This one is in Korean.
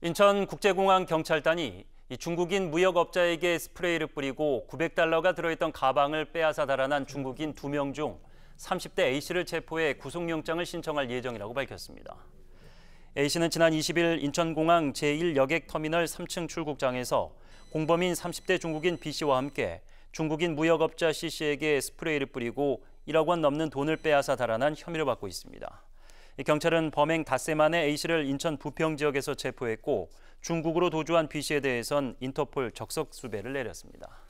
인천국제공항 경찰단이 중국인 무역업자에게 스프레이를 뿌리고 900달러가 들어있던 가방을 빼앗아 달아난 중국인 2명 중 30대 A씨를 체포해 구속영장을 신청할 예정이라고 밝혔습니다. A씨는 지난 20일 인천공항 제1여객터미널 3층 출국장에서 공범인 30대 중국인 B씨와 함께 중국인 무역업자 C씨에게 스프레이를 뿌리고 1억 원 넘는 돈을 빼앗아 달아난 혐의를 받고 있습니다. 경찰은 범행 닷새 만에 A씨를 인천 부평 지역에서 체포했고 중국으로 도주한 B씨에 대해선 인터폴 적석 수배를 내렸습니다.